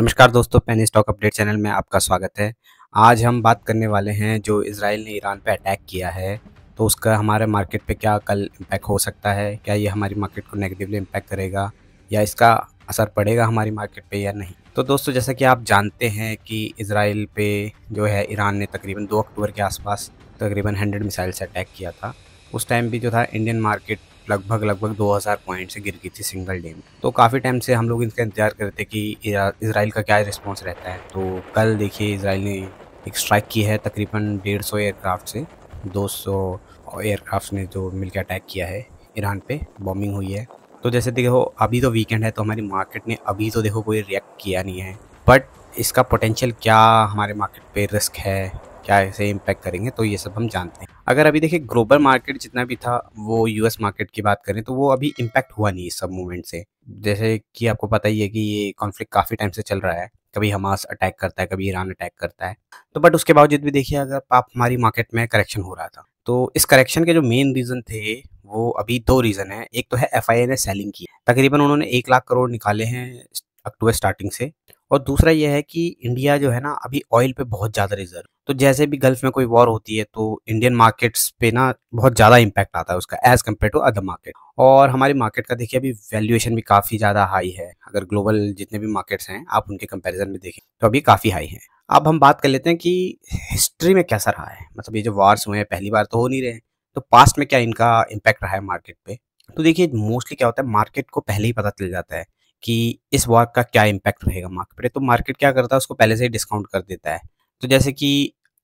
नमस्कार दोस्तों pen stock update channel में आपका स्वागत है आज हम बात करने वाले हैं जो इसराइल ने ईरान पर अटैक किया है तो उसका हमारे मार्केट पे क्या कल इम्पैक्ट हो सकता है क्या ये हमारी मार्केट को नेगेटिवली इम्पैक्ट करेगा या इसका असर पड़ेगा हमारी मार्केट पे या नहीं तो दोस्तों जैसा कि आप जानते हैं कि इसराइल पे जो है ईरान ने तकरीबन दो अक्टूबर के आसपास तकरीबन हंड्रेड मिसाइल से अटैक किया था उस टाइम भी जो था इंडियन मार्केट लगभग लगभग 2000 पॉइंट से गिर गई थी सिंगल डे में तो काफ़ी टाइम से हम लोग इसका इंतजार कर रहे थे कि इसराइल का क्या रिस्पॉन्स रहता है तो कल देखिए इसराइल ने एक स्ट्राइक की है तकरीबन डेढ़ सौ एयरक्राफ्ट से दो सौ एयरक्राफ्ट ने जो मिलकर अटैक किया है ईरान पे बॉम्बिंग हुई है तो जैसे देखो अभी तो वीकेंड है तो हमारी मार्केट ने अभी तो देखो कोई रिएक्ट किया नहीं है बट इसका पोटेंशियल क्या हमारे मार्केट पे रिस्क है क्या इसे इम्पैक्ट करेंगे तो ये सब हम जानते हैं अगर अभी देखिए ग्लोबल मार्केट जितना भी था वो यूएस मार्केट की बात करें तो वो अभी इम्पैक्ट हुआ नहीं इस सब मूवमेंट से जैसे कि आपको पता ही है कि ये कॉन्फ्लिक्ट काफ़ी टाइम से चल रहा है कभी हमास अटैक करता है कभी ईरान अटैक करता है तो बट उसके बावजूद भी देखिए अगर आप हमारी मार्केट में करेक्शन हो रहा था तो इस करेक्शन के जो मेन रीज़न थे वो अभी दो रीज़न है एक तो है एफ ने सेलिंग की तकरीबन उन्होंने एक लाख करोड़ निकाले हैं अक्टूबर स्टार्टिंग से और दूसरा यह है कि इंडिया जो है ना अभी ऑयल पे बहुत ज़्यादा रिजर्व तो जैसे भी गल्फ में कोई वॉर होती है तो इंडियन मार्केट्स पे ना बहुत ज़्यादा इम्पैक्ट आता है उसका as compare to other market और हमारी मार्केट का देखिए अभी वैल्यूएशन भी काफ़ी ज़्यादा हाई है अगर ग्लोबल जितने भी मार्केट्स हैं आप उनके कंपेरिजन में देखें तो अभी काफ़ी हाई है अब हम बात कर लेते हैं कि हिस्ट्री में कैसा रहा है मतलब ये जो वार्स हुए हैं पहली बार तो हो नहीं रहे तो पास्ट में क्या इनका इम्पैक्ट रहा है मार्केट पे तो देखिए मोस्टली क्या होता है मार्केट को पहले ही पता चल जाता है कि इस वॉर का क्या इम्पैक्ट रहेगा मार्केट पर तो मार्केट क्या करता है उसको पहले से ही डिस्काउंट कर देता है तो जैसे कि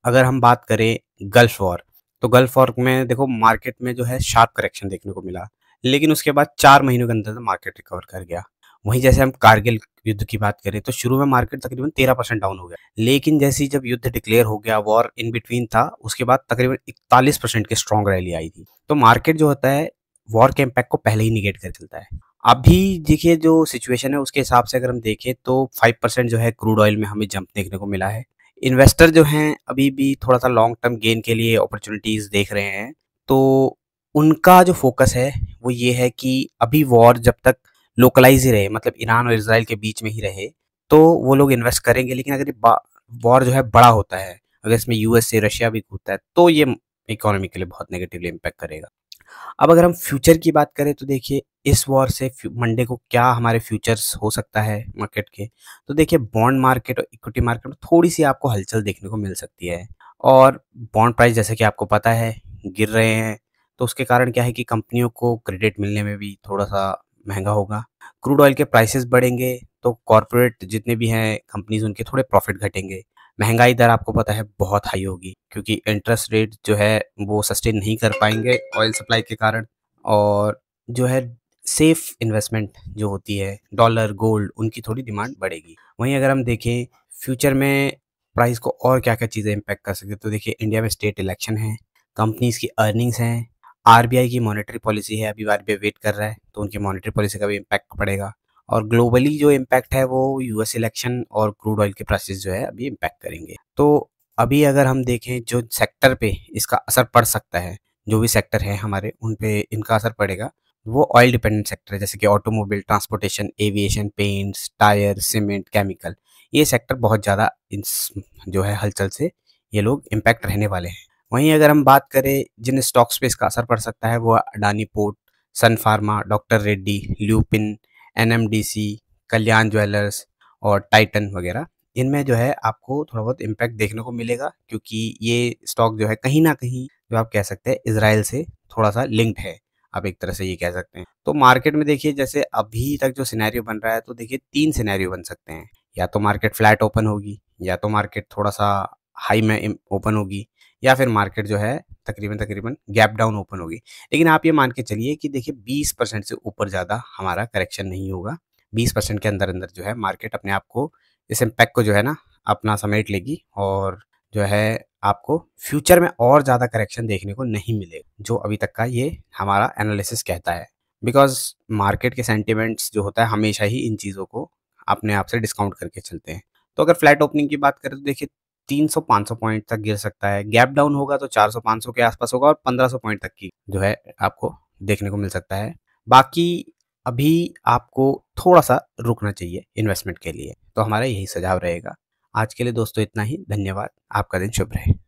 अगर हम बात करें गल्फ वॉर तो गल्फ वॉर में देखो मार्केट में जो है शार्प करेक्शन देखने को मिला लेकिन उसके बाद चार महीनों के अंदर मार्केट तो रिकवर कर गया वहीं जैसे हम कारगिल युद्ध की बात करें तो शुरू में मार्केट तकरीबन तेरह परसेंट डाउन हो गया लेकिन जैसे ही जब युद्ध डिक्लेयर हो गया वॉर इन बिटवीन था उसके बाद तकरीबन इकतालीस परसेंट की स्ट्रॉन्ग रैली आई थी तो मार्केट जो होता है वॉर के इम्पैक्ट को पहले ही निगेट कर चलता है अभी देखिए जो सिचुएशन है उसके हिसाब से अगर हम देखें तो फाइव परसेंट जो है क्रूड ऑयल में हमें जंप देखने को मिला है इन्वेस्टर जो हैं अभी भी थोड़ा सा लॉन्ग टर्म गेन के लिए अपॉर्चुनिटीज़ देख रहे हैं तो उनका जो फोकस है वो ये है कि अभी वॉर जब तक लोकलाइज ही रहे मतलब ईरान और इसराइल के बीच में ही रहे तो वो लोग इन्वेस्ट करेंगे लेकिन अगर ये वॉर जो है बड़ा होता है अगर इसमें यूएसए रशिया भी कूदता है तो ये इकोनॉमी के लिए बहुत नेगेटिवली इम्पैक्ट करेगा अब अगर हम फ्यूचर की बात करें तो देखिए इस वॉर से मंडे को क्या हमारे फ्यूचर्स हो सकता है मार्केट के तो देखिए बॉन्ड मार्केट और इक्विटी मार्केट में थोड़ी सी आपको हलचल देखने को मिल सकती है और बॉन्ड प्राइस जैसे कि आपको पता है गिर रहे हैं तो उसके कारण क्या है कि कंपनियों को क्रेडिट मिलने में भी थोड़ा सा महंगा होगा क्रूड ऑयल के प्राइसेस बढ़ेंगे तो कॉरपोरेट जितने भी हैं कंपनीज उनके थोड़े प्रॉफिट घटेंगे महंगाई दर आपको पता है बहुत हाई होगी क्योंकि इंटरेस्ट रेट जो है वो सस्टेन नहीं कर पाएंगे ऑयल सप्लाई के कारण और जो है सेफ इन्वेस्टमेंट जो होती है डॉलर गोल्ड उनकी थोड़ी डिमांड बढ़ेगी वहीं अगर हम देखें फ्यूचर में प्राइस को और क्या क्या चीज़ें इम्पैक्ट कर सकते तो देखिए इंडिया में स्टेट इलेक्शन है कंपनीज की अर्निंग्स हैं आरबीआई की मॉनेटरी पॉलिसी है अभी आरबीआई वेट कर रहा है तो उनकी मॉनेटरी पॉलिसी का भी इम्पैक्ट पड़ेगा और ग्लोबली जो इम्पैक्ट है वो यूएस इलेक्शन और क्रूड ऑयल के प्राइसेस जो है अभी इम्पैक्ट करेंगे तो अभी अगर हम देखें जो सेक्टर पे इसका असर पड़ सकता है जो भी सेक्टर है हमारे उन पे इनका असर पड़ेगा वो ऑयल डिपेंडेंट सेक्टर है जैसे कि automobile transportation aviation paints tyre cement chemical ये सेक्टर बहुत ज़्यादा जो है हलचल से ये लोग इम्पैक्ट रहने वाले हैं वहीं अगर हम बात करें जिन स्टॉक्स पे इसका असर पड़ सकता है वो अडानी पोर्ट सन फार्मा डॉक्टर रेड्डी ल्यूपिन एन कल्याण ज्वेलर्स और टाइटन वगैरह इनमें जो है आपको थोड़ा बहुत इम्पैक्ट देखने को मिलेगा क्योंकि ये स्टॉक जो है कहीं ना कहीं जो आप कह सकते हैं इसराइल से थोड़ा सा लिंक्ड है आप एक तरह से ये कह सकते हैं तो मार्केट में देखिए जैसे अभी तक जो सिनेरियो बन रहा है तो देखिए तीन सिनेरियो बन सकते हैं या तो मार्केट फ्लैट ओपन होगी या तो मार्केट थोड़ा सा हाई में ओपन होगी या फिर मार्केट जो है तकरीबन तकरीबन गैप डाउन ओपन होगी लेकिन आप ये मान के चलिए कि देखिए 20 परसेंट से ऊपर ज़्यादा हमारा करेक्शन नहीं होगा 20 परसेंट के अंदर अंदर जो है मार्केट अपने आप को इस इम्पैक्ट को जो है ना अपना समेट लेगी और जो है आपको फ्यूचर में और ज़्यादा करेक्शन देखने को नहीं मिलेगा जो अभी तक का ये हमारा एनालिसिस कहता है बिकॉज मार्केट के सेंटिमेंट्स जो होता है हमेशा ही इन चीज़ों को अपने आप से डिस्काउंट करके चलते हैं तो अगर फ्लैट ओपनिंग की बात करें तो देखिए 300 500 पॉइंट तक गिर सकता है गैप डाउन होगा तो 400 500 के आसपास होगा और 1500 पॉइंट तक की जो है आपको देखने को मिल सकता है बाकी अभी आपको थोड़ा सा रुकना चाहिए इन्वेस्टमेंट के लिए तो हमारा यही सुझाव रहेगा आज के लिए दोस्तों इतना ही धन्यवाद आपका दिन शुभ रहे